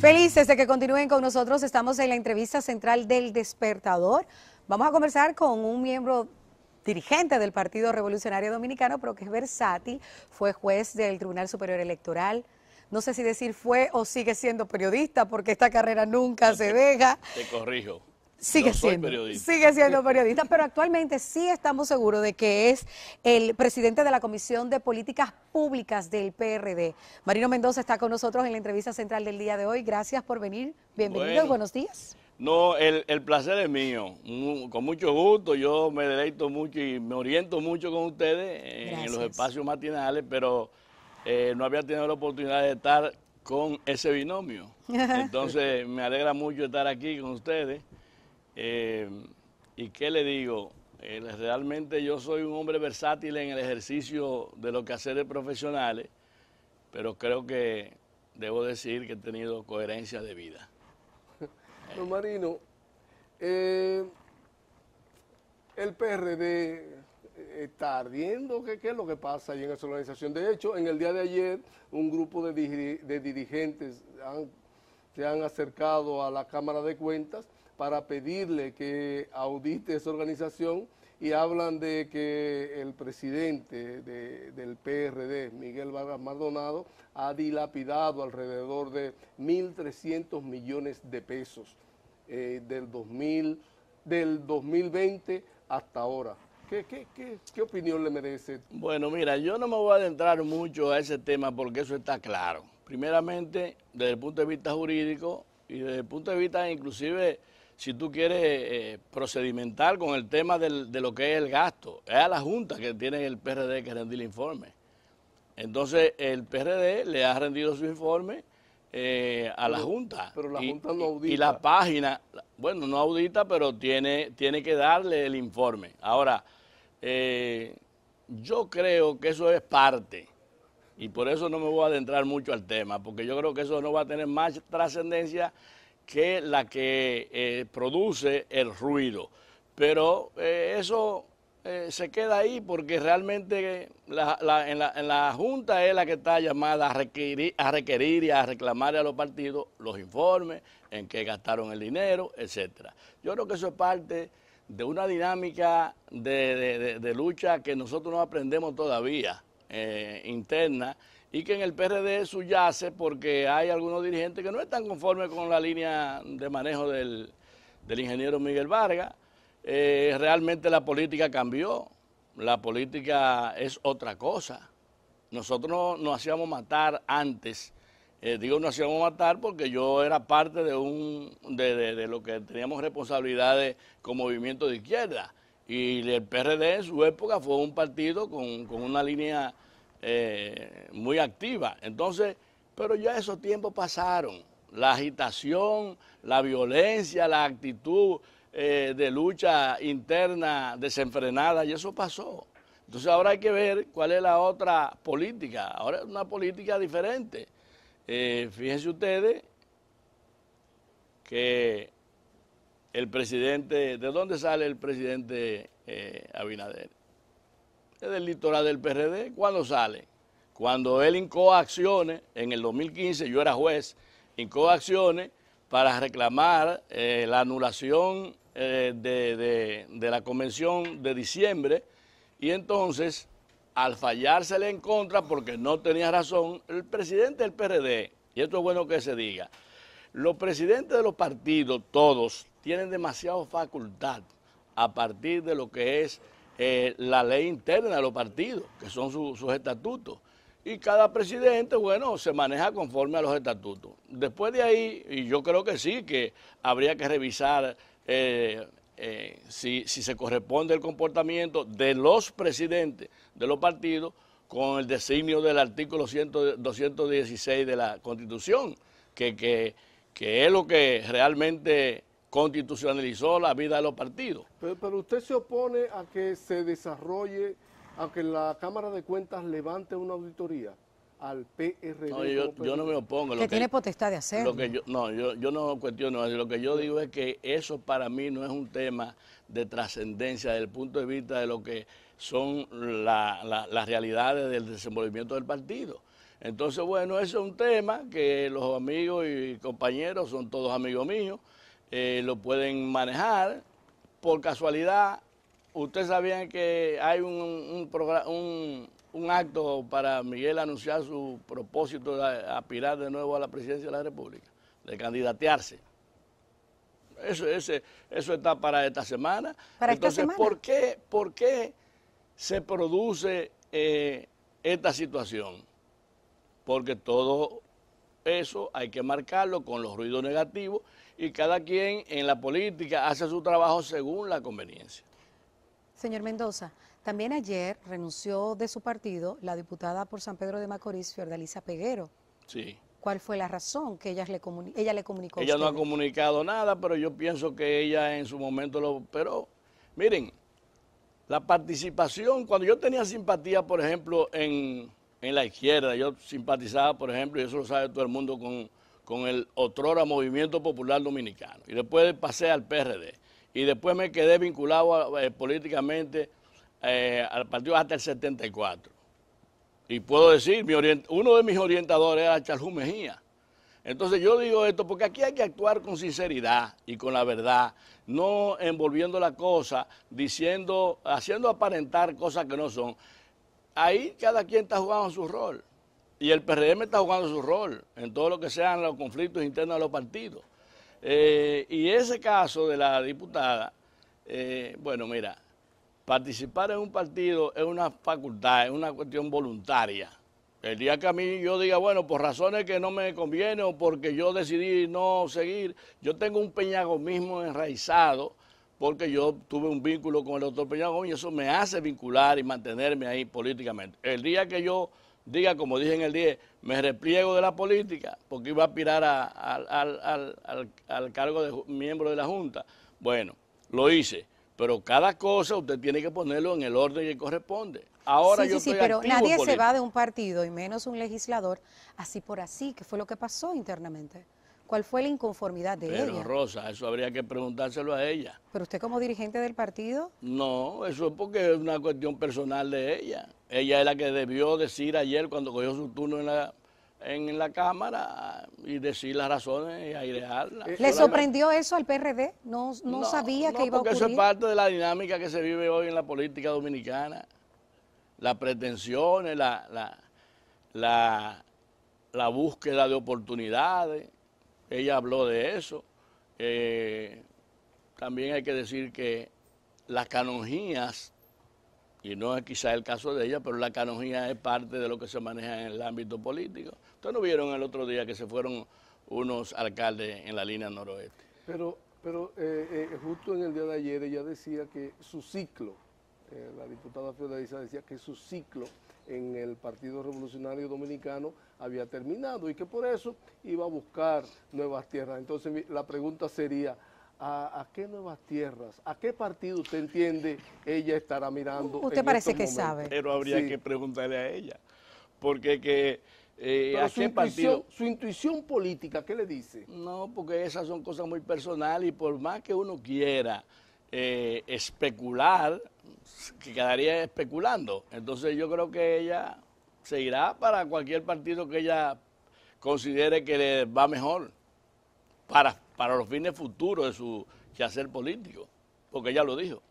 Felices de que continúen con nosotros. Estamos en la entrevista central del despertador. Vamos a conversar con un miembro dirigente del Partido Revolucionario Dominicano, pero que es versátil, fue juez del Tribunal Superior Electoral. No sé si decir fue o sigue siendo periodista, porque esta carrera nunca se deja. Te corrijo. Sigue, siendo, periodista, pero actualmente sí estamos seguros de que es el presidente de la Comisión de Políticas Públicas del PRD. Marino Mendoza está con nosotros en la entrevista central del día de hoy. Gracias por venir. Bienvenido y buenos días. No, el, el placer es mío. Con mucho gusto, yo me deleito mucho y me oriento mucho con ustedes en, los espacios matinales, pero eh, no había tenido la oportunidad de estar con ese binomio. Entonces me alegra mucho estar aquí con ustedes Em, ¿Y qué le digo? realmente yo soy un hombre versátil en el ejercicio de lo que hacer de profesionales, pero creo que debo decir que he tenido coherencia de vida. Don Marino, eh, el PRD eh, está ardiendo, ¿qué, es lo que pasa ahí en esa organización? De hecho, en el día de ayer, un grupo de, de dirigentes han se han acercado a la Cámara de Cuentas para pedirle que audite esa organización y hablan de que el presidente del PRD, Miguel Vargas Maldonado, ha dilapidado alrededor de 1.300 millones de pesos eh, del, 2000, del 2020 hasta ahora. qué opinión le merece? Bueno, mira, yo no me voy a adentrar mucho a ese tema porque eso está claro primeramente desde el punto de vista jurídico y desde el punto de vista inclusive, si tú quieres, eh, procedimentar con el tema de lo que es el gasto. Es a la Junta que tiene el PRD que rendir el informe. Entonces, el PRD le ha rendido su informe eh, a la Junta. Pero la Junta no audita. la página, bueno, no audita, pero tiene, tiene que darle el informe. Ahora, eh, yo creo que eso es parte y por eso no me voy a adentrar mucho al tema, porque yo creo que eso no va a tener más trascendencia que la que eh, produce el ruido. Pero eh, eso eh, se queda ahí porque realmente la, en, la, Junta es la que está llamada a requerir, a requerir y a reclamar a los partidos los informes, en que gastaron el dinero, etcétera. Yo creo que eso es parte de una dinámica de lucha que nosotros no aprendemos todavía eh, interna y que en el PRD subyace porque hay algunos dirigentes que no están conformes con la línea de manejo del, ingeniero Miguel Vargas. Eh, realmente la política cambió, la política es otra cosa. Nosotros nos hacíamos matar antes, eh, digo nos hacíamos matar porque yo era parte de, un, de, de, de lo que teníamos responsabilidades con movimiento de izquierda. Y el PRD en su época fue un partido con, una línea eh, muy activa. Entonces, pero ya esos tiempos pasaron. La agitación, la violencia, la actitud eh, de lucha interna desenfrenada, y eso pasó. Entonces ahora hay que ver cuál es la otra política. Ahora es una política diferente. Eh, fíjense ustedes que el presidente, ¿de dónde sale el presidente eh, Abinader? Es del litoral del PRD. ¿Cuándo sale? Cuando él incó acciones, en el 2015 yo era juez, incó acciones para reclamar eh, la anulación eh, de, de la convención de diciembre y entonces al fallársele en contra porque no tenía razón, el presidente del PRD, y esto es bueno que se diga, los presidentes de los partidos, todos, tienen demasiada facultad a partir de lo que es eh, la ley interna de los partidos, que son sus estatutos. Y cada presidente, bueno, se maneja conforme a los estatutos. Después de ahí, y yo creo que sí, que habría que revisar eh, eh, si, se corresponde el comportamiento de los presidentes de los partidos con el designio del artículo 216 de la Constitución, que es lo que realmente constitucionalizó la vida de los partidos. Pero, usted se opone a que se desarrolle, a que la Cámara de Cuentas levante una auditoría al PRD. No, yo, no me opongo. Lo que, tiene potestad de hacer? no, yo, no cuestiono Lo que yo digo es que eso para mí no es un tema de trascendencia desde el punto de vista de lo que son las realidades del desenvolvimiento del partido. Entonces, bueno, eso es un tema que los amigos y compañeros son todos amigos míos. Eh, lo pueden manejar. Por casualidad, ustedes sabían que hay un, un, acto para Miguel anunciar su propósito de aspirar de nuevo a la presidencia de la República, de candidatearse. Eso, ese, eso está para esta semana. Entonces, ¿por, qué, ¿por qué se produce eh, esta situación? Porque todo eso hay que marcarlo con los ruidos negativos y cada quien en la política hace su trabajo según la conveniencia. Señor Mendoza, también ayer renunció de su partido la diputada por San Pedro de Macorís, Fiordalisa Peguero. Sí. ¿Cuál fue la razón que ella le, ella le comunicó? Ella no ha comunicado nada, pero yo pienso que ella en su momento lo... Pero miren, la participación, cuando yo tenía simpatía, por ejemplo, en, en la izquierda, yo simpatizaba, por ejemplo, y eso lo sabe todo el mundo, con con el otrora Movimiento Popular Dominicano. Y después pasé al PRD. Y después me quedé vinculado eh, políticamente eh, al partido hasta el 74. Y puedo decir, uno de mis orientadores era Charjú Mejía. Entonces yo digo esto porque aquí hay que actuar con sinceridad y con la verdad, no envolviendo la cosa, diciendo, haciendo aparentar cosas que no son. Ahí cada quien está jugando su rol. Y el PRM está jugando su rol en todo lo que sean los conflictos internos de los partidos. Eh, y ese caso de la diputada, eh, bueno, mira, participar en un partido es una facultad, es una cuestión voluntaria. El día que a mí yo diga, bueno, por razones que no me conviene o porque yo decidí no seguir, yo tengo un peñagomismo enraizado porque yo tuve un vínculo con el doctor Peñagom y eso me hace vincular y mantenerme ahí políticamente. El día que yo diga, como dije en el día, me repliego de la política porque iba a aspirar al, cargo de miembro de la Junta. Bueno, lo hice, pero cada cosa usted tiene que ponerlo en el orden que corresponde. Ahora sí, sí, sí, pero nadie se va de un partido y menos un legislador así por así, que fue lo que pasó internamente cuál fue la inconformidad de Pero, ella. Rosa, eso habría que preguntárselo a ella. ¿Pero usted como dirigente del partido? No, eso es porque es una cuestión personal de ella. Ella es la que debió decir ayer cuando cogió su turno en la, en la Cámara y decir las razones y airearlas. Eh, ¿Le sorprendió eso al PRD? ¿No, no, sabía que iba a ocurrir? porque eso es parte de la dinámica que se vive hoy en la política dominicana. Las pretensiones, la, la, la búsqueda de oportunidades ella habló de eso. Eh, también hay que decir que las canonjías, y no es quizá el caso de ella, pero la canonjía es parte de lo que se maneja en el ámbito político. Ustedes no vieron el otro día que se fueron unos alcaldes en la línea noroeste. Pero, pero eh, eh, justo en el día de ayer ella decía que su ciclo, la diputada Fioraliza decía que su ciclo en el Partido Revolucionario Dominicano había terminado y que por eso iba a buscar nuevas tierras. Entonces la pregunta sería, ¿a, qué nuevas tierras? ¿A qué partido usted entiende ella estará mirando? Usted parece que sabe. Pero habría que preguntarle a ella, porque que... Eh, su, intuición, su, intuición, política, ¿qué le dice? No, porque esas son cosas muy personales y por más que uno quiera, eh, especular, que quedaría especulando. Entonces yo creo que ella se irá para cualquier partido que ella considere que le va mejor para, para los fines futuros de su quehacer político, porque ella lo dijo.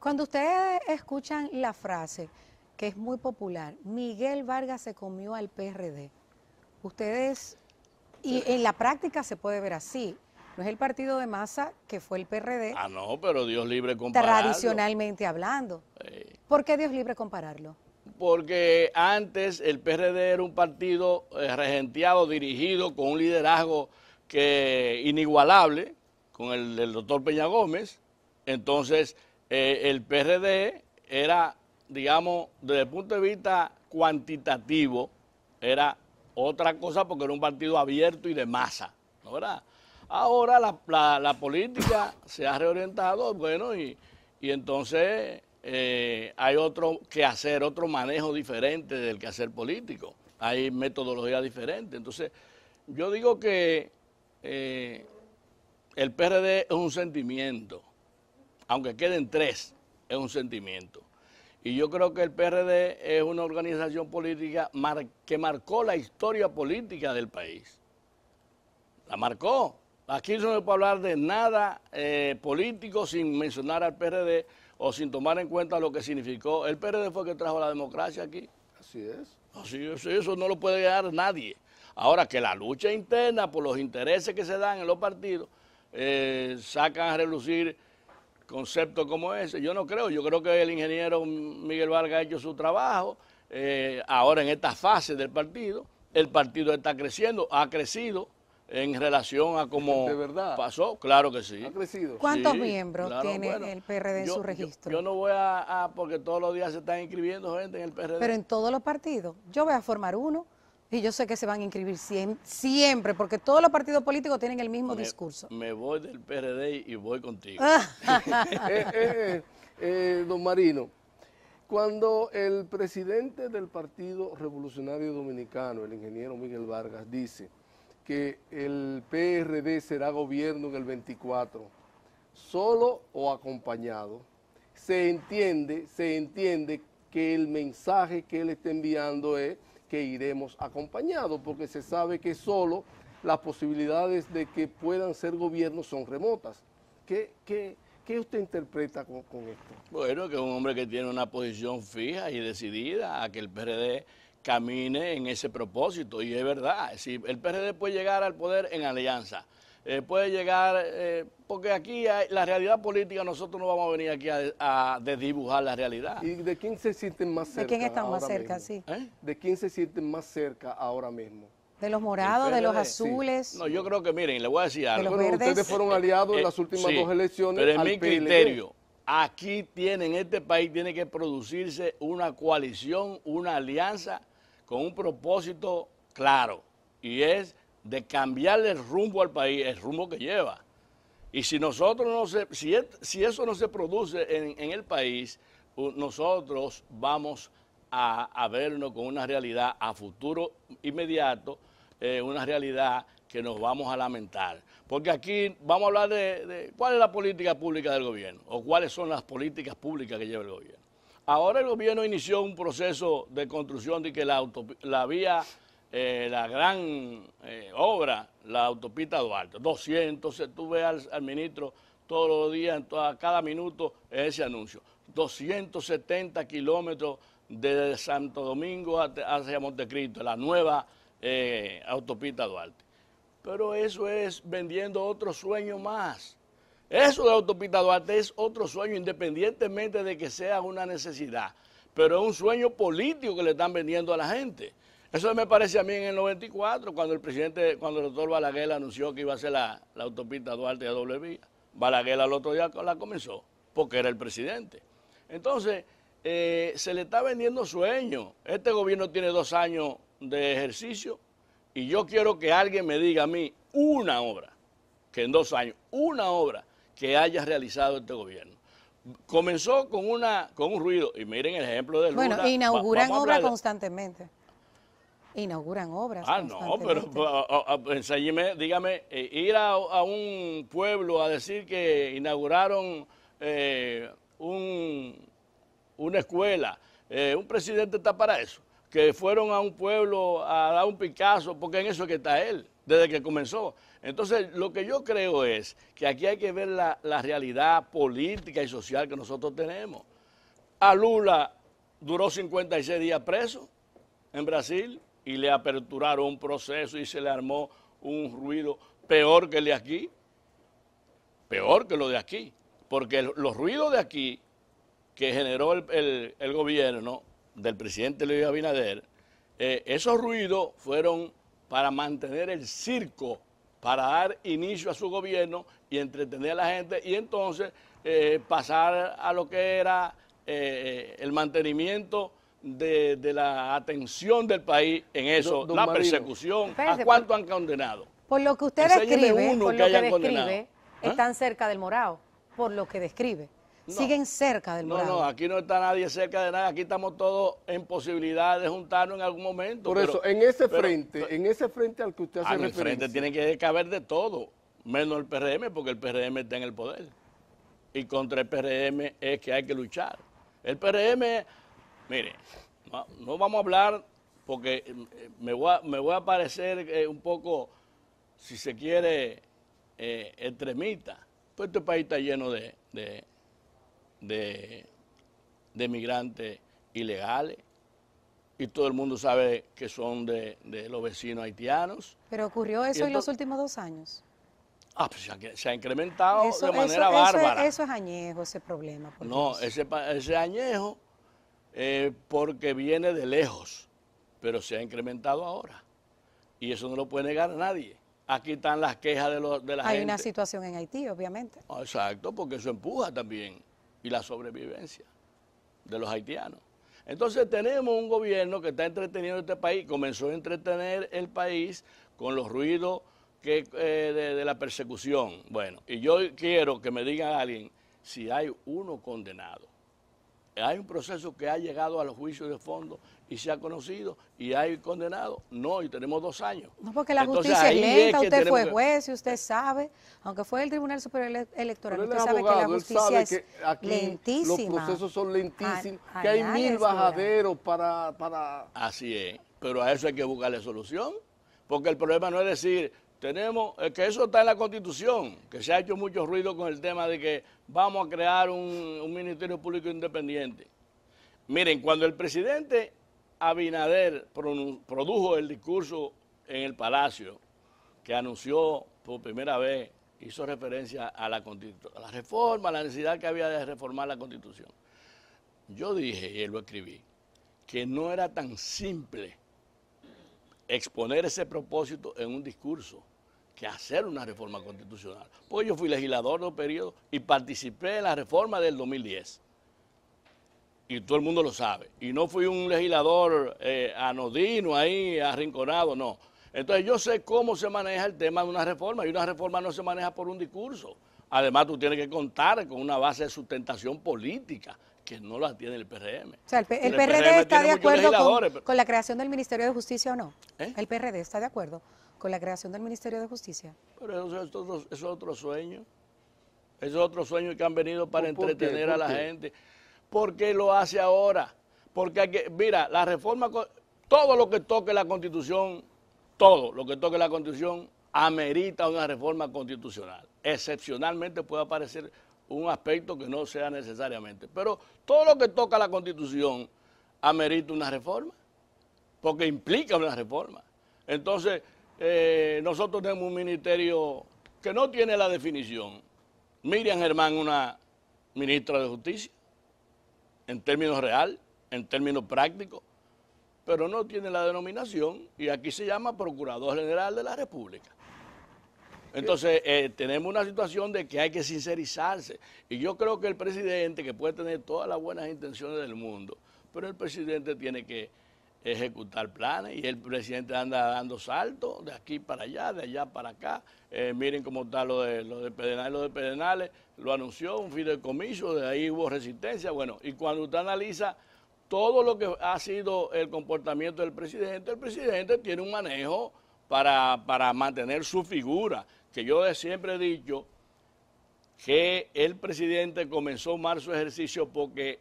Cuando ustedes escuchan la frase, que es muy popular, Miguel Vargas se comió al PRD, ustedes, y en la práctica se puede ver así, no es el partido de masa que fue el PRD. Ah, no, pero Dios libre compararlo. Tradicionalmente hablando. ¿Por qué Dios libre compararlo? Porque antes el PRD era un partido eh, regenteado, dirigido con un liderazgo que inigualable con el del doctor Peña Gómez. Entonces, eh, el PRD era, digamos, desde el punto de vista cuantitativo, era otra cosa porque era un partido abierto y de masa, ¿no verdad? Ahora la, política se ha reorientado, bueno, y, entonces eh, hay otro que hacer, otro manejo diferente del que hacer político. Hay metodología diferente. Entonces, yo digo que eh, el PRD es un sentimiento, aunque queden tres, es un sentimiento. Y yo creo que el PRD es una organización política que marcó la historia política del país. La marcó. Aquí no se puede hablar de nada eh, político sin mencionar al PRD o sin tomar en cuenta lo que significó. El PRD fue el que trajo la democracia aquí. Así es. Así eso no lo puede dar nadie. Ahora que la lucha interna por los intereses que se dan en los partidos eh, sacan a relucir conceptos como ese. Yo no creo, yo creo que el ingeniero Miguel Vargas ha hecho su trabajo eh, ahora en esta fase del partido. El partido está creciendo, ha crecido en relación a cómo pasó, claro que sí. ¿Ha crecido? ¿Cuántos miembros tiene el PRD en su registro? Yo, no voy a, porque todos los días se están inscribiendo gente en el PRD. Pero en todos los partidos. Yo voy a formar uno y yo sé que se van a inscribir siempre, porque todos los partidos políticos tienen el mismo discurso. Me voy del PRD y voy contigo. Ah. Eh, eh, eh, don Marino, cuando el presidente del Partido Revolucionario Dominicano, el ingeniero Miguel Vargas, dice que el PRD será gobierno en el 24, solo o acompañado, se entiende, se entiende que el mensaje que él está enviando es que iremos acompañados, porque se sabe que solo las posibilidades de que puedan ser gobiernos son remotas. ¿Qué, usted interpreta con, con esto? Bueno, que es un hombre que tiene una posición fija y decidida a que el PRD camine en ese propósito. Y es verdad, si el PRD puede llegar al poder en alianza, eh, puede llegar, eh, porque aquí la realidad política, nosotros no vamos a venir aquí a, desdibujar la realidad. ¿Y de quién se sienten más cerca? ¿De quién están más cerca, sí? ¿Eh? ¿De quién se sienten más cerca ahora mismo? De los morados, de los azules. No, yo creo que miren, le voy a decir algo. ustedes fueron aliados en las últimas dos elecciones. Pero en mi criterio, aquí tienen, este país tiene que producirse una coalición, una alianza con un propósito claro y es de cambiarle el rumbo al país, el rumbo que lleva. Y si nosotros no se, si, eso no se produce en, el país, nosotros vamos a, vernos con una realidad a futuro inmediato, eh, una realidad que nos vamos a lamentar. Porque aquí vamos a hablar de cuál es la política pública del gobierno o cuáles son las políticas públicas que lleva el gobierno. Ahora el gobierno inició un proceso de construcción de que la, vía, eh, la gran eh, obra, la autopista Duarte, 200, tú ves al, ministro todos los días, en cada minuto ese anuncio, 270 kilómetros desde Santo Domingo hacia Montecristo, la nueva eh, autopista Duarte. Pero eso es vendiendo otro sueño más eso de Autopista Duarte es otro sueño, independientemente de que sea una necesidad, pero es un sueño político que le están vendiendo a la gente. Eso me parece a mí en el 94, cuando el presidente, cuando el doctor Balaguer anunció que iba a ser la, autopista Duarte a doble vía. Balaguer al otro día la comenzó, porque era el presidente. Entonces, eh, se le está vendiendo sueño. Este gobierno tiene dos años de ejercicio y yo quiero que alguien me diga a mí una obra, que en dos años, una obra que haya realizado este gobierno. Comenzó con, una, con un ruido, y miren el ejemplo del Bueno, inauguran obras constantemente. Inauguran obras. Ah, no, pero enséñeme, dígame, eh, ir a, un pueblo a decir que inauguraron eh, un, una escuela, eh, un presidente está para eso, que fueron a un pueblo a dar un picazo porque en eso que está él desde que comenzó. Entonces, lo que yo creo es que aquí hay que ver la, realidad política y social que nosotros tenemos. A Lula duró 56 días preso en Brasil y le aperturaron un proceso y se le armó un ruido peor que el de aquí, peor que lo de aquí, porque los ruidos de aquí que generó el, gobierno del presidente Luis Abinader, eh, esos ruidos fueron para mantener el circo, para dar inicio a su gobierno y entretener a la gente y entonces eh, pasar a lo que era eh, el mantenimiento de, la atención del país en eso, la persecución, a cuánto han condenado. Por lo que usted describe, por lo que, están ¿Ah? cerca del morado, por lo que describe siguen cerca del No, no, aquí no está nadie cerca de nada, aquí estamos todos en posibilidad de juntarnos en algún momento. Por eso, en ese frente, en ese frente al que usted hace ah, referencia. En el frente tiene que caber de todo, menos el PRM, porque el PRM está en el poder. Y contra el PRM es que hay que luchar. El PRM, mire, no, vamos a hablar porque mm, me voy a, me parecer eh, un poco, si se quiere, eh, extremista. Pues este país está lleno de de, de migrantes ilegales y todo el mundo sabe que son de, los vecinos haitianos. Pero ocurrió eso en los últimos dos años. Ah, pues se ha, incrementado de manera bárbara. Eso es, añejo, ese problema. no, ese, ese, añejo eh, porque viene de lejos, pero se ha incrementado ahora. Y eso no lo puede negar nadie. Aquí están las quejas de, los de la gente. Hay una situación en Haití, obviamente. Ah, exacto, porque eso empuja también y la sobrevivencia de los haitianos. Entonces tenemos un gobierno que está entreteniendo este país, comenzó a entretener el país con los ruidos eh, de, de, la persecución. Bueno, y yo quiero que me diga alguien si hay uno condenado. Hay un proceso que ha llegado a los juicios de fondo y se ha conocido y hay condenado. No, y tenemos dos años. No, porque la justicia es lenta, usted fue juez y usted sabe, aunque fue el Tribunal Superior Electoral, usted sabe que la justicia es lentísima. Los procesos son lentísimos, que hay mil bajaderos para, para... Así es, pero a eso hay que buscarle solución, porque el problema no es decir, tenemos, que eso está en la constitución, que se ha hecho mucho ruido con el tema de que vamos a crear un, un ministerio público independiente. Miren, cuando el presidente Abinader produjo el discurso en el Palacio que anunció por primera vez, hizo referencia a la, la reforma, a la necesidad que había de reformar la Constitución. Yo dije, y él lo escribí, que no era tan simple exponer ese propósito en un discurso que hacer una reforma constitucional. Pues yo fui legislador de un periodo y participé en la reforma del 2010 y todo el mundo lo sabe. Y no fui un legislador eh, anodino ahí, arrinconado, no. Entonces yo sé cómo se maneja el tema de una reforma y una reforma no se maneja por un discurso. Además tú tienes que contar con una base de sustentación política que no la tiene el PRM. O sea, el, PRD está de acuerdo con, la creación del Ministerio de Justicia o no. ¿Eh? El PRD está de acuerdo con la creación del Ministerio de Justicia. Pero eso, es otro sueño. Eso es otro sueño que han venido para entretener a la gente. ¿Por qué lo hace ahora? Porque hay que, mira, la reforma, todo lo que toque la constitución, todo lo que toque la constitución amerita una reforma constitucional. Excepcionalmente puede aparecer un aspecto que no sea necesariamente. Pero todo lo que toca la constitución amerita una reforma, porque implica una reforma. Entonces, eh, nosotros tenemos un ministerio que no tiene la definición. Miriam Germán, una ministra de Justicia, en términos real, en términos prácticos, pero no tiene la denominación y aquí se llama Procurador General de la República. Entonces, eh, tenemos una situación de que hay que sincerizarse. Y yo creo que el presidente, que puede tener todas las buenas intenciones del mundo, pero el presidente tiene que ejecutar planes y el presidente anda dando saltos de aquí para allá, de allá para acá. Eh, miren cómo está lo de, lo de Pedernales, lo de Pedenales, lo anunció un fideicomiso, de ahí hubo resistencia. Bueno, y cuando usted analiza todo lo que ha sido el comportamiento del presidente, el presidente tiene un manejo para, para mantener su figura, que yo siempre he dicho que el presidente comenzó mal su ejercicio porque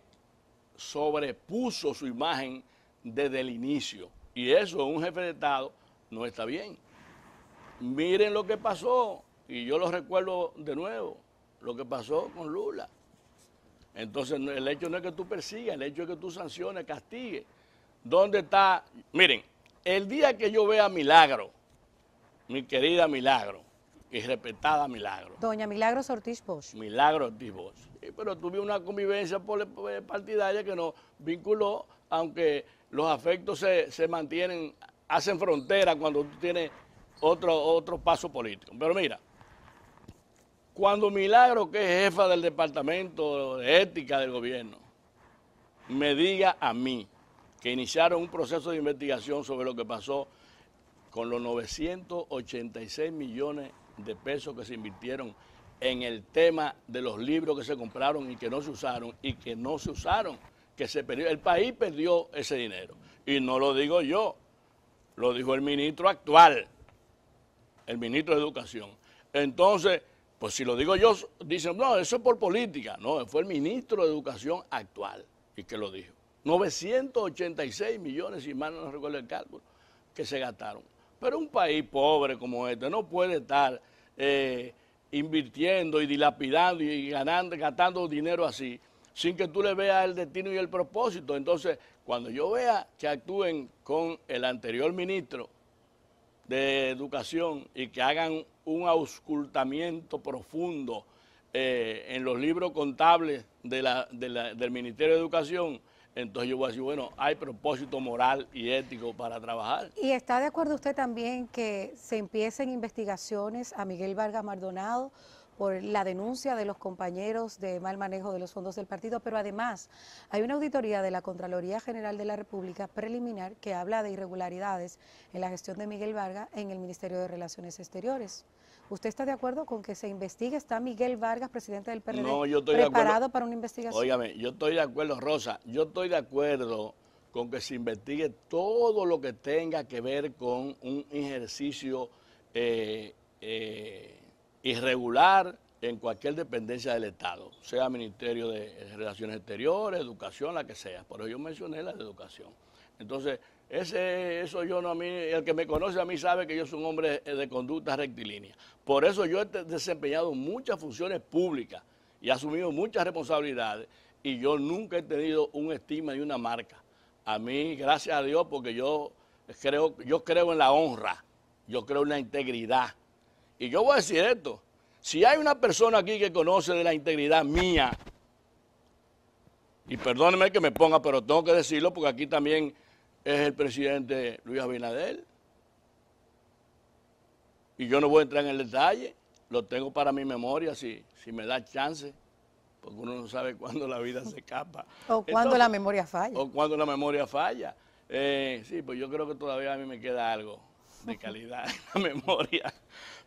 sobrepuso su imagen desde el inicio. Y eso, un jefe de Estado, no está bien. Miren lo que pasó, y yo lo recuerdo de nuevo, lo que pasó con Lula. Entonces, el hecho no es que tú persigas, el hecho es que tú sanciones, castigues. ¿Dónde está? Miren, el día que yo vea Milagro, mi querida Milagro, y respetada Milagro. Doña Milagros Ortiz Bosch. Milagro Ortiz Bosch. pero tuve una convivencia partidaria que nos vinculó, aunque los afectos se, mantienen, hacen frontera cuando tú tienes otro, otro paso político. Pero mira, cuando Milagro, que es jefa del departamento de ética del gobierno, me diga a mí que iniciaron un proceso de investigación sobre lo que pasó con los 986 millones de pesos que se invirtieron en el tema de los libros que se compraron y que no se usaron y que no se usaron, que se perdió. El país perdió ese dinero. Y no lo digo yo, lo dijo el ministro actual, el ministro de Educación. Entonces, pues si lo digo yo, dicen, no, eso es por política. No, fue el ministro de Educación actual y que lo dijo. 986 millones, si mal no recuerdo el cálculo, que se gastaron. Pero un país pobre como este no puede estar eh, invirtiendo y dilapidando y ganando, gastando dinero así, sin que tú le veas el destino y el propósito. Entonces, cuando yo vea que actúen con el anterior ministro de Educación y que hagan un auscultamiento profundo eh, en los libros contables del Ministerio de Educación, entonces yo voy a decir, bueno, hay propósito moral y ético para trabajar. ¿Y está de acuerdo usted también que se empiecen investigaciones a Miguel Vargas Maldonado por la denuncia de los compañeros de mal manejo de los fondos del partido? Pero además hay una auditoría de la Contraloría General de la República preliminar que habla de irregularidades en la gestión de Miguel Vargas en el Ministerio de Relaciones Exteriores. ¿Usted está de acuerdo con que se investigue? ¿Está Miguel Vargas, presidente del PRD, no, yo estoy preparado para una investigación? Óigame, yo estoy de acuerdo, Rosa, yo estoy de acuerdo con que se investigue todo lo que tenga que ver con un ejercicio eh, eh, irregular en cualquier dependencia del Estado, sea Ministerio de Relaciones Exteriores, Educación, la que sea. Por eso yo mencioné la de Educación. Entonces, ese, eso yo no a mí, el que me conoce a mí sabe que yo soy un hombre de conducta rectilínea. Por eso yo he desempeñado muchas funciones públicas y he asumido muchas responsabilidades y yo nunca he tenido un estima y una marca. A mí, gracias a Dios, porque yo creo, yo creo en la honra, yo creo en la integridad. Y yo voy a decir esto, si hay una persona aquí que conoce de la integridad mía, y perdóneme que me ponga, pero tengo que decirlo porque aquí también es el presidente Luis Abinader. Y yo no voy a entrar en el detalle, lo tengo para mi memoria si, si me da chance, porque uno no sabe cuándo la vida se escapa. o cuándo la memoria falla. O cuándo la memoria falla. Eh, sí, pues yo creo que todavía a mí me queda algo de calidad en la memoria.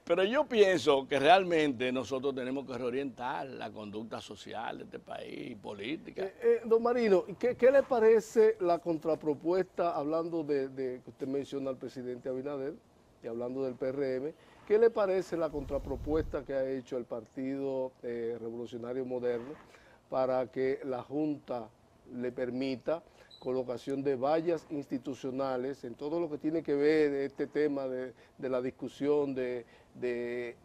Pero yo pienso que realmente nosotros tenemos que reorientar la conducta social de este país política. Eh, eh, don Marino, ¿qué, ¿qué, le parece la contrapropuesta, hablando de que usted menciona al presidente Abinader, y hablando del PRM, ¿qué le parece la contrapropuesta que ha hecho el Partido eh, Revolucionario Moderno para que la Junta le permita colocación de vallas institucionales en todo lo que tiene que ver este tema de, la discusión de,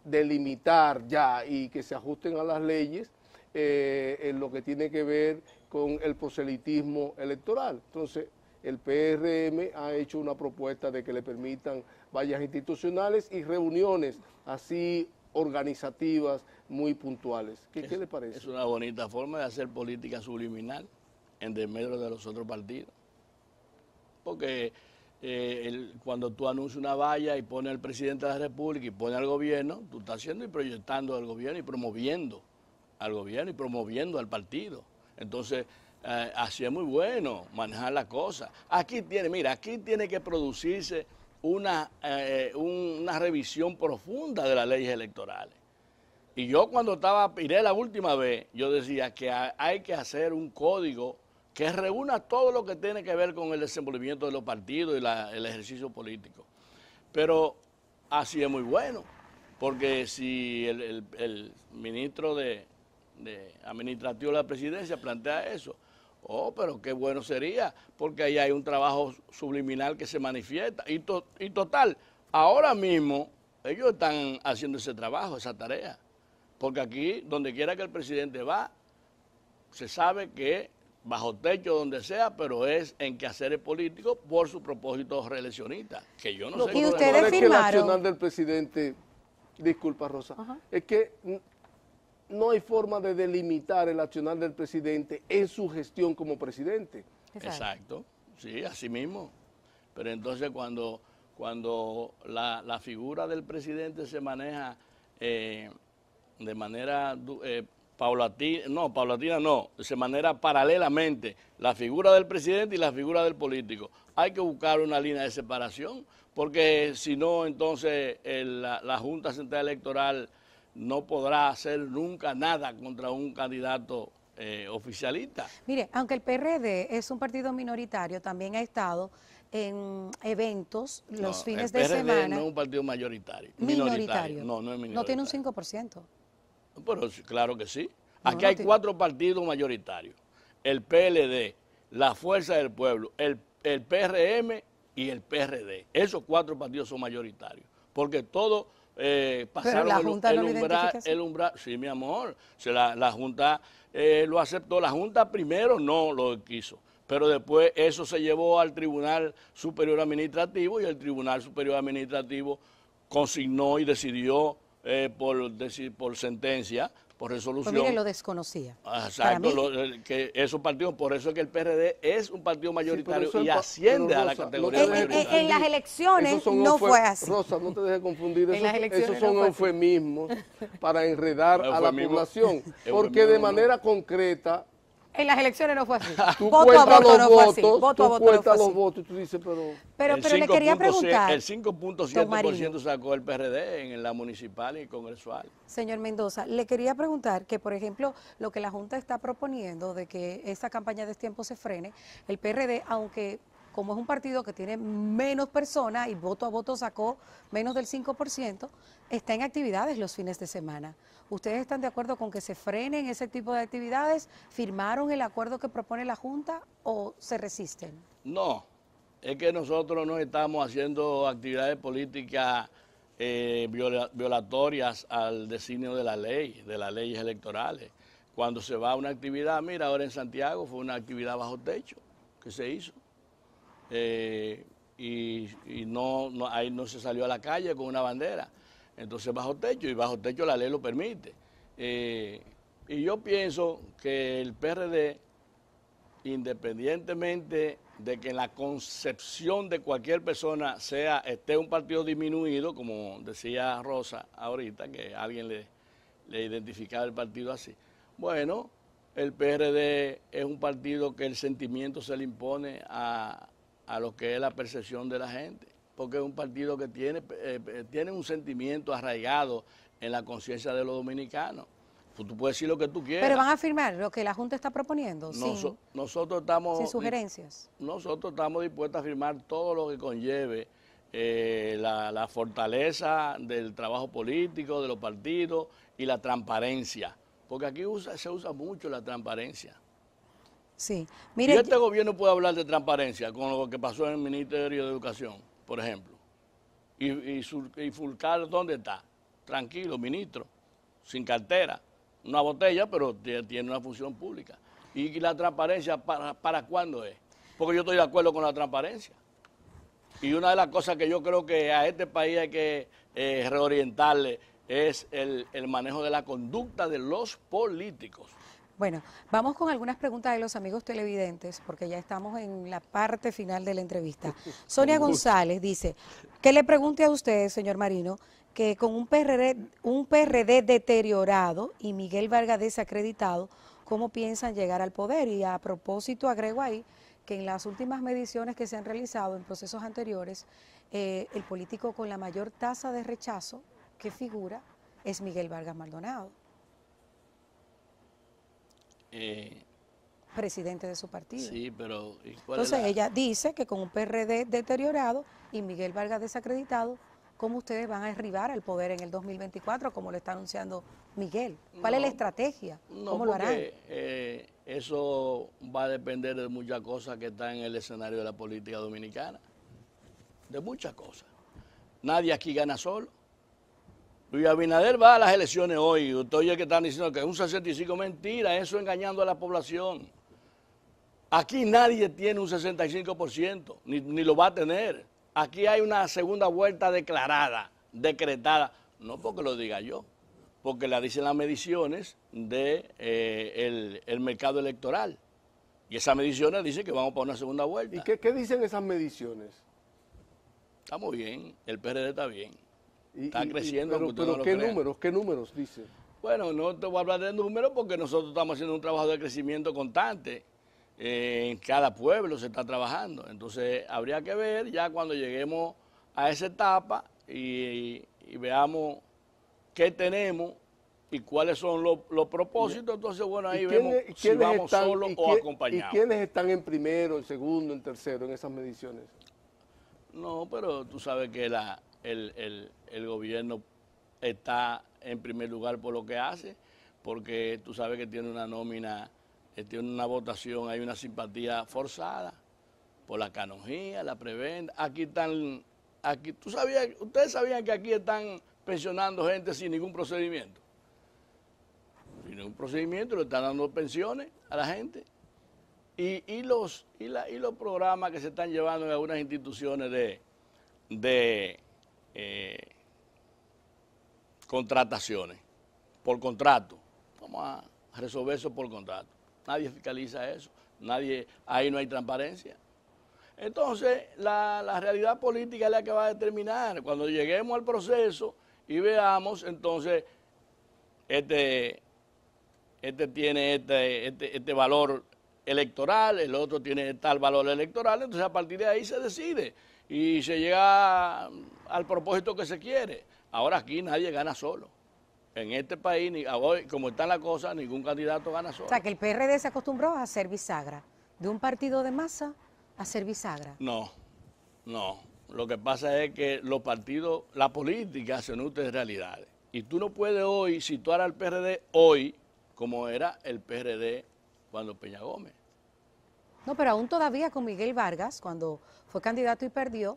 delimitar ya y que se ajusten a las leyes eh, en lo que tiene que ver con el proselitismo electoral. Entonces, el PRM ha hecho una propuesta de que le permitan vallas institucionales y reuniones así organizativas muy puntuales. ¿Qué, le parece? Es una bonita forma de hacer política subliminal en desmedro de los otros partidos. Porque eh, cuando tú anuncias una valla y pones al presidente de la República y pones al gobierno, tú estás haciendo y proyectando al gobierno y promoviendo al gobierno y promoviendo al partido. Entonces, eh, así es muy bueno manejar la cosa. Aquí tiene, mira, aquí tiene que producirse una, eh, una revisión profunda de las leyes electorales. Y yo cuando estaba, iré la última vez, yo decía que hay que hacer un código que reúna todo lo que tiene que ver con el desenvolvimiento de los partidos y el ejercicio político. Pero así es muy bueno, porque si el, ministro de, de, administrativo de la presidencia plantea eso, Oh, pero qué bueno sería, porque ahí hay un trabajo subliminal que se manifiesta. Y, y total, ahora mismo ellos están haciendo ese trabajo, esa tarea. Porque aquí, donde quiera que el presidente va, se sabe que bajo techo donde sea, pero es en quehaceres políticos por su propósito reeleccionista, que yo no, sé. Y ustedes firmaron. Es que el del presidente, disculpa Rosa, es que no hay forma de delimitar el accionar del presidente en su gestión como presidente. Exacto, sí, así mismo. Pero entonces cuando, cuando la, figura del presidente se maneja eh, de manera eh, paulatina, no, paulatina no, se maneja paralelamente la figura del presidente y la figura del político. Hay que buscar una línea de separación, porque si no, entonces eh, la, la Junta Central Electoral no podrá hacer nunca nada contra un candidato eh, oficialista. Mire, aunque el PRD es un partido minoritario, también ha estado en eventos los fines de semana. No es un partido mayoritario. Minoritario. No, no es minoritario. No tiene un 5%. Pero claro que sí. Aquí hay cuatro partidos mayoritarios. El PLD, la Fuerza del Pueblo, el, el PRM y el PRD. Esos cuatro partidos son mayoritarios. Porque todo eh, pasaron la el, umbral, el, Sí, mi amor, se la, la Junta eh, lo aceptó. La Junta primero no lo quiso, pero después eso se llevó al Tribunal Superior Administrativo y el Tribunal Superior Administrativo consignó y decidió eh, por, por sentencia por resolución. Pues mire, lo desconocía. Ah, exacto, lo, eh, que esos partidos, por eso es que el PRD es un partido mayoritario y asciende a la categoría de en, en, las elecciones no fue así. Rosa, no te dejes confundir, eso, son eufemismos para enredar a la población, porque de manera concreta en las elecciones no fue así. Ah, voto a voto no fue así. Voto a voto no fue así. pero... le quería preguntar... el 5.7% sacó el PRD en la municipal y congresual. Señor Mendoza, le quería preguntar que, por ejemplo, lo que la Junta está proponiendo de que esta campaña de tiempo se frene, el PRD, aunque como es un partido que tiene menos personas y voto a voto sacó menos del 5%, está en actividades los fines de semana. ¿Ustedes están de acuerdo con que se frenen ese tipo de actividades? ¿Firmaron el acuerdo que propone la Junta o se resisten? No, es que nosotros no estamos haciendo actividades políticas eh, violatorias al designio de la ley, de las leyes electorales. Cuando se va a una actividad, mira, ahora en Santiago fue una actividad bajo techo que se hizo. Eh, y, no, no, ahí no se salió a la calle con una bandera. Entonces bajo techo y bajo techo la ley lo permite. Eh, y yo pienso que el PRD, independientemente de que la concepción de cualquier persona sea esté un partido disminuido, como decía Rosa ahorita, que alguien le, le identificaba el partido así. Bueno, el PRD es un partido que el sentimiento se le impone a, a lo que es la percepción de la gente porque es un partido que tiene, eh, eh, tiene un sentimiento arraigado en la conciencia de los dominicanos. Pues tú puedes decir lo que tú quieras. Pero van a firmar lo que la Junta está proponiendo. sin, nosotros estamos, sin sugerencias. Nosotros estamos dispuestos a firmar todo lo que conlleve eh, la, la fortaleza del trabajo político, de los partidos y la transparencia. Porque aquí usa, se usa mucho la transparencia. Sí. Mire, y este gobierno puede hablar de transparencia con lo que pasó en el Ministerio de Educación por ejemplo. Y, y, Fulcar, ¿dónde está? Tranquilo, ministro, sin cartera, una botella, pero tiene una función pública. ¿Y la transparencia para, para cuándo es? Porque yo estoy de acuerdo con la transparencia. Y una de las cosas que yo creo que a este país hay que eh, reorientarle es el, el manejo de la conducta de los políticos. Bueno, vamos con algunas preguntas de los amigos televidentes, porque ya estamos en la parte final de la entrevista. Sonia González dice, ¿qué le pregunte a usted, señor Marino, que con un PRD, un deteriorado y Miguel Vargas desacreditado, cómo piensan llegar al poder? Y a propósito, agrego ahí que en las últimas mediciones que se han realizado en procesos anteriores, eh, el político con la mayor tasa de rechazo que figura es Miguel Vargas Maldonado. Eh, presidente de su partido. Sí, pero... Entonces ella dice que con un PRD deteriorado y Miguel Vargas desacreditado, ¿cómo ustedes van a arribar al poder en el 2024 como lo está anunciando Miguel? ¿Cuál es la estrategia? ¿Cómo lo harán? Eh, eso va a depender de muchas cosas que están en el escenario de la política dominicana, de muchas cosas. Nadie aquí gana solo. Luis Abinader va a las elecciones hoy. Ustedes que están diciendo que es un 65. Mentira, eso engañando a la población. Aquí nadie tiene un 65%, ni, ni lo va a tener. Aquí hay una segunda vuelta declarada, decretada. No porque lo diga yo, porque la dicen las mediciones del de, eh, el, mercado electoral. Y esas mediciones dicen que vamos para una segunda vuelta. ¿Y qué, qué dicen esas mediciones? Estamos bien, el PRD está bien está creciendo. pero, ¿qué números? ¿Qué números dice? Bueno, no te voy a hablar de números porque nosotros estamos haciendo un trabajo de crecimiento constante. Eh, en cada pueblo se está trabajando. Entonces, habría que ver ya cuando lleguemos a esa etapa y, veamos qué tenemos y cuáles son los, propósitos. Entonces, bueno, ahí vemos si vamos solos o acompañados. ¿Y quiénes están en primero, en segundo, en tercero en esas mediciones? No, pero tú sabes que la, el, gobierno está en primer lugar por lo que hace, porque tú sabes que tiene una nómina, eh, tiene una votación, hay una simpatía forzada por la canonía la preventa Aquí están, aquí, tú sabías, ustedes sabían que aquí están pensionando gente sin ningún procedimiento. Sin ningún procedimiento, le están dando pensiones a la gente. Y, y los, y, y los programas que se están llevando en algunas instituciones de, de eh, contrataciones por contrato. Vamos a resolver eso por contrato. Nadie fiscaliza eso, nadie, ahí no hay transparencia. Entonces, la, la realidad política es la que va a determinar. Cuando lleguemos al proceso y veamos, entonces, este, este tiene este, este, este valor electoral, el otro tiene tal valor electoral, entonces a partir de ahí se decide y se llega al propósito que se quiere. Ahora aquí nadie gana solo. En este país, ni, hoy, como están las cosas, ningún candidato gana solo. O sea, que el PRD se acostumbró a ser bisagra. De un partido de masa a ser bisagra. No, no. Lo que pasa es que los partidos, la política se nutre de realidades. Y tú no puedes hoy situar al PRD hoy como era el PRD cuando Peña Gómez. No, pero aún todavía con Miguel Vargas, cuando fue candidato y perdió,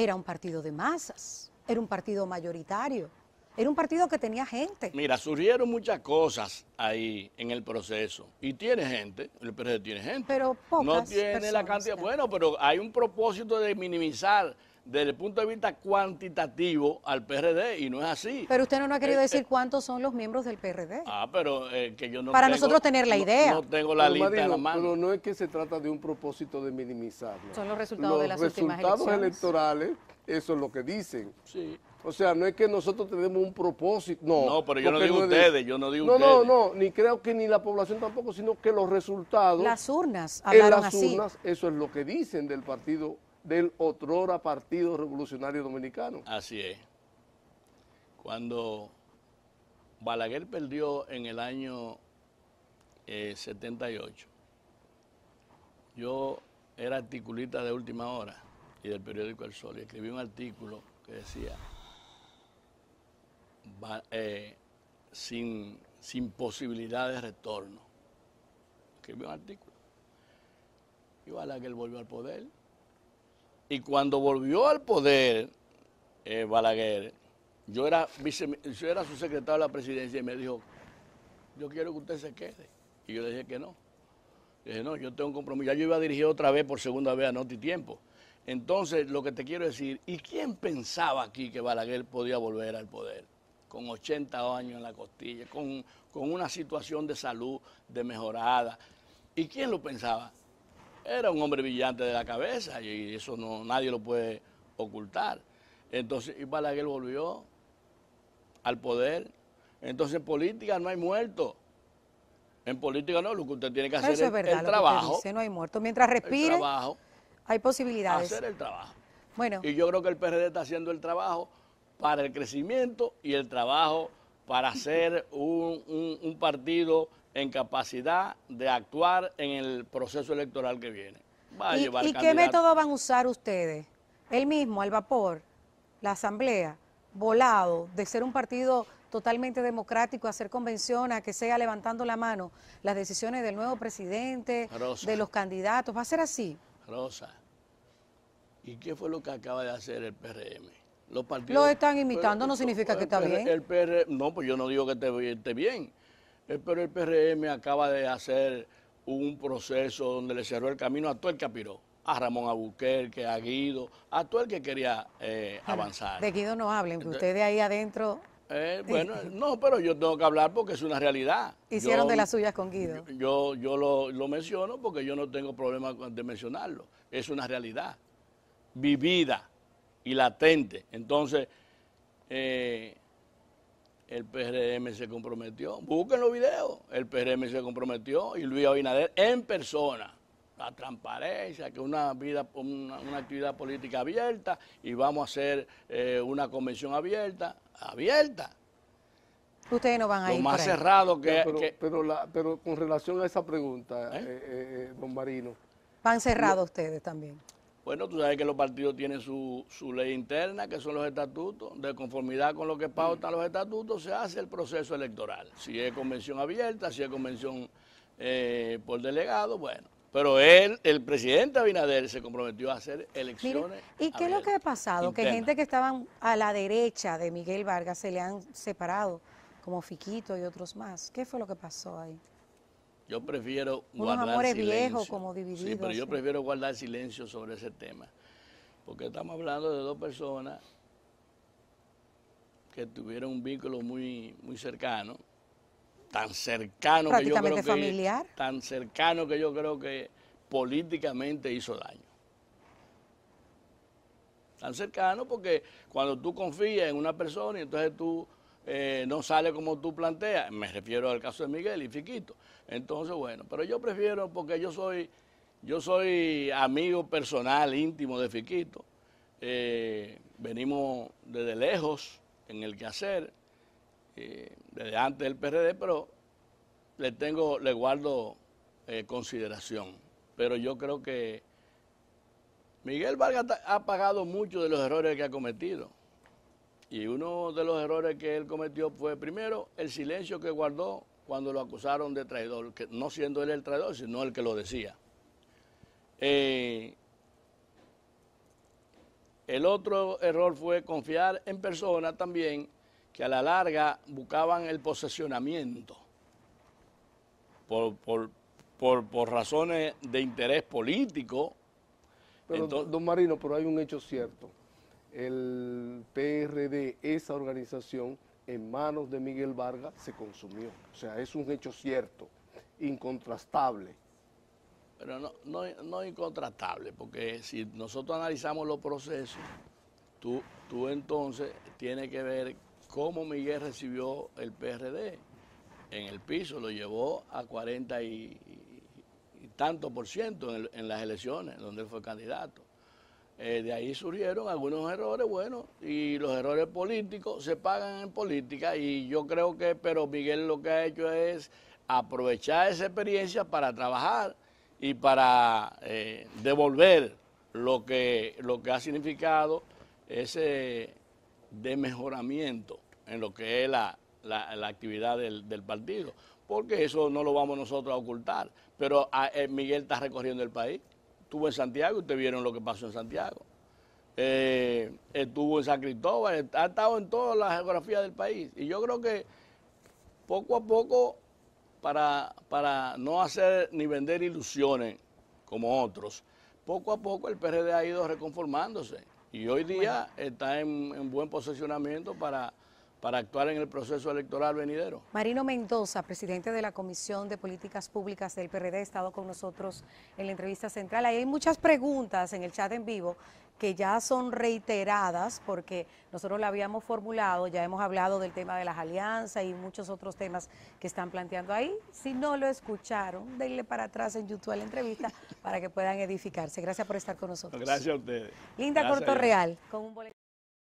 era un partido de masas, era un partido mayoritario, era un partido que tenía gente. Mira, surgieron muchas cosas ahí en el proceso. Y tiene gente, el PRD tiene gente. Pero pocas No tiene la cantidad. Bueno, pero hay un propósito de minimizar desde el punto de vista cuantitativo al PRD y no es así. Pero usted no, no ha querido eh, decir eh, cuántos son los miembros del PRD. Ah, pero eh, que yo no Para nosotros tener la idea. No, tengo la lista en la mano. no es que se trata de un propósito de minimizarlo. Son los resultados de las últimas elecciones. electorales, eso es lo que dicen. Sí. O sea, no es que nosotros tenemos un propósito. No, no pero yo no digo ustedes, yo no digo ustedes. No, no, no, ni creo que ni la población tampoco, sino que los resultados. Las urnas, hablaron en las urnas, eso es lo que dicen del partido del otrora Partido Revolucionario Dominicano. Así es. Cuando Balaguer perdió en el año 78, eh, yo era articulista de última hora y del periódico El Sol y escribí un artículo que decía, eh, sin, sin posibilidad de retorno. Escribí un artículo. Y Balaguer volvió al poder y cuando volvió al poder eh, Balaguer, yo era, era su secretario de la presidencia y me dijo, yo quiero que usted se quede. Y yo le dije que no. dije, no, yo tengo un compromiso. Ya yo iba a dirigir otra vez por segunda vez a Noti Tiempo. Entonces, lo que te quiero decir, ¿y quién pensaba aquí que Balaguer podía volver al poder? Con 80 años en la costilla, con, con una situación de salud de mejorada. ¿Y quién lo pensaba? era un hombre brillante de la cabeza y eso no, nadie lo puede ocultar. Entonces Balaguer volvió al poder. Entonces en política no hay muerto En política no, lo que usted tiene que hacer es, el trabajo. no hay muertos. Mientras respire, hay posibilidades. Hacer el trabajo. Bueno. Y yo creo que el PRD está haciendo el trabajo para el crecimiento y el trabajo para hacer un partido en capacidad de actuar en el proceso electoral que viene. ¿Y, qué método van a usar ustedes? El mismo, al vapor, la asamblea, volado, de ser un partido totalmente democrático, hacer convención, a que sea levantando la mano las decisiones del nuevo presidente, de los candidatos. ¿Va a ser así? Rosa, ¿y qué fue lo que acaba de hacer el PRM? Los partidos... Lo están imitando, no significa que está bien. El no, pues yo no digo que esté bien. Eh, pero el PRM acaba de hacer un proceso donde le cerró el camino a todo el apiró, a Ramón Abuquerque, a Guido, a todo el que quería eh, avanzar. De Guido no hablen, que ustedes ahí adentro... Eh, bueno, no, pero yo tengo que hablar porque es una realidad. Hicieron de las suyas con Guido. Yo, yo, lo, lo menciono porque yo no tengo problema de mencionarlo. Es una realidad vivida y latente. Entonces, eh, el PRM se comprometió. Busquen los videos. El PRM se comprometió y Luis Abinader en persona. La transparencia, que una vida, una, actividad política abierta y vamos a hacer eh, una convención abierta, abierta. Ustedes no van a ir. Lo más cerrado que, pero, con relación a esa pregunta, ¿Eh? Eh, don Marino. Van cerrados ustedes también. Bueno, tú sabes que los partidos tienen su, su ley interna, que son los estatutos. De conformidad con lo que pautan los estatutos, se hace el proceso electoral. Si es convención abierta, si es convención eh, por delegado, bueno. Pero él, el presidente Abinader, se comprometió a hacer elecciones. ¿Y qué es lo que ha pasado? Que gente que estaban a la derecha de Miguel Vargas se le han separado, como Fiquito y otros más. ¿Qué fue lo que pasó ahí? Yo prefiero Unos guardar amores silencio. viejos como divididos. Sí, pero yo prefiero guardar silencio sobre ese tema. Porque estamos hablando de dos personas que tuvieron un vínculo muy, muy cercano, tan cercano que yo creo que familiar. tan cercano que yo creo que políticamente hizo daño. Tan cercano porque cuando tú confías en una persona, y entonces tú eh, no sale como tú planteas. Me refiero al caso de Miguel y Fiquito. Entonces, bueno, pero yo prefiero porque yo soy, yo soy amigo personal, íntimo de Fiquito. Eh, venimos desde lejos en el quehacer, eh, desde antes del PRD, pero le tengo, le guardo consideración. Pero yo creo que Miguel Vargas ha pagado mucho de los errores que ha cometido y uno de los errores que él cometió fue, primero, el silencio que guardó cuando lo acusaron de traidor, que no siendo él el traidor, sino el que lo decía. Eh, el otro error fue confiar en personas también que a la larga buscaban el posesionamiento por, razones de interés político. Pero, don Marino, pero hay un hecho cierto el PRD, esa organización, en manos de Miguel Vargas, se consumió. O sea, es un hecho cierto, incontrastable. Pero no, no, incontrastable, porque si nosotros analizamos los procesos, tú, tú entonces tienes que ver cómo Miguel recibió el PRD en el piso, lo llevó a 40 y, tanto por ciento en, en las elecciones donde él fue candidato. Eh, de ahí surgieron algunos errores, bueno, y los errores políticos se pagan en política y yo creo que, pero Miguel lo que ha hecho es aprovechar esa experiencia para trabajar y para eh, devolver lo que, lo que ha significado ese mejoramiento en lo que es la, actividad del, partido, porque eso no lo vamos nosotros a ocultar, pero ah, eh, Miguel está recorriendo el país estuvo en Santiago, ustedes vieron lo que pasó en Santiago. Eh, estuvo en San Cristóbal, eh, ha estado en toda la geografía del país. Y yo creo que poco a poco, para, para no hacer ni vender ilusiones como otros, poco a poco el PRD ha ido reconformándose. Y hoy día está en, en buen posicionamiento para para actuar en el proceso electoral venidero. Marino Mendoza, presidente de la Comisión de Políticas Públicas del PRD, ha estado con nosotros en la entrevista central. hay muchas preguntas en el chat en vivo que ya son reiteradas porque nosotros la habíamos formulado, ya hemos hablado del tema de las alianzas y muchos otros temas que están planteando ahí. Si no lo escucharon, denle para atrás en YouTube a la entrevista para que puedan edificarse. Gracias por estar con nosotros. Gracias a ustedes. Linda Cortorreal. con un